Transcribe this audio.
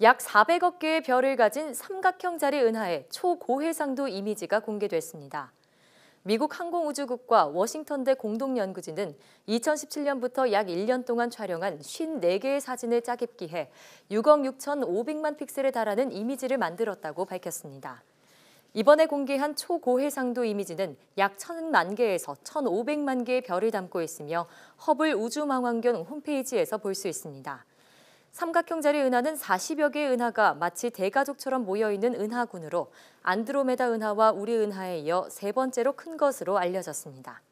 약 400억 개의 별을 가진 삼각형 자리 은하의 초고해상도 이미지가 공개됐습니다. 미국 항공우주국과 워싱턴대 공동연구진은 2017년부터 약 1년 동안 촬영한 54개의 사진을 짜깁기해 6억 6,500만 픽셀에 달하는 이미지를 만들었다고 밝혔습니다. 이번에 공개한 초고해상도 이미지는 약 1,000만 개에서 1,500만 개의 별을 담고 있으며 허블 우주망원경 홈페이지에서 볼 수 있습니다. 삼각형 자리 은하는 40여 개의 은하가 마치 대가족처럼 모여있는 은하군으로 안드로메다 은하와 우리 은하에 이어 세 번째로 큰 것으로 알려졌습니다.